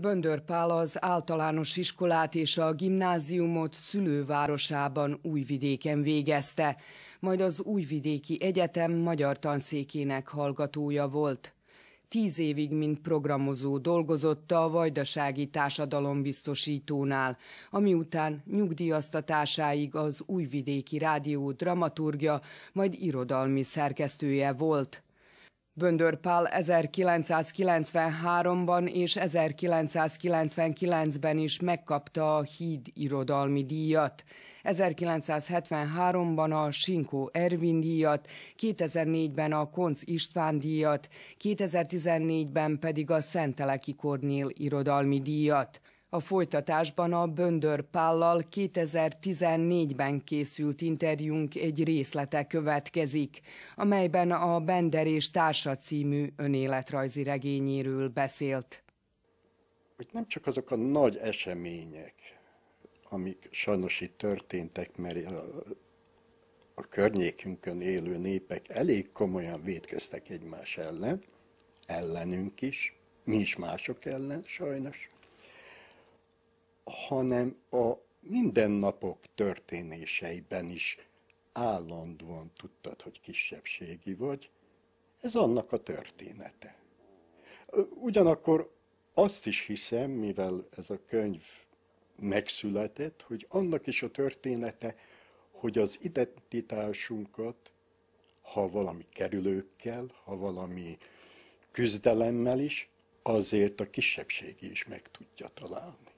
Böndör Pál az általános iskolát és a gimnáziumot szülővárosában Újvidéken végezte, majd az Újvidéki Egyetem magyar tanszékének hallgatója volt. Tíz évig, mint programozó dolgozott a Vajdasági Társadalombiztosítónál, ami után nyugdíjaztatásáig az Újvidéki Rádió dramaturgja, majd irodalmi szerkesztője volt. Böndör Pál 1993-ban és 1999-ben is megkapta a Híd irodalmi díjat. 1973-ban a Sinkó Ervin díjat, 2004-ben a Konc István díjat, 2014-ben pedig a Szenteleki Kornél irodalmi díjat. A folytatásban a Böndör Pállal 2014-ben készült interjúnk egy részlete következik, amelyben a Bender és Társa című önéletrajzi regényéről beszélt. Hogy nem csak azok a nagy események, amik sajnos itt történtek, mert a, a környékünkön élő népek elég komolyan védkeztek egymás ellen, ellenünk is, mi is mások ellen sajnos, hanem a mindennapok történéseiben is állandóan tudtad, hogy kisebbségi vagy, ez annak a története. Ugyanakkor azt is hiszem, mivel ez a könyv megszületett, hogy annak is a története, hogy az identitásunkat, ha valami kerülőkkel, ha valami küzdelemmel is, azért a kisebbségi is meg tudja találni.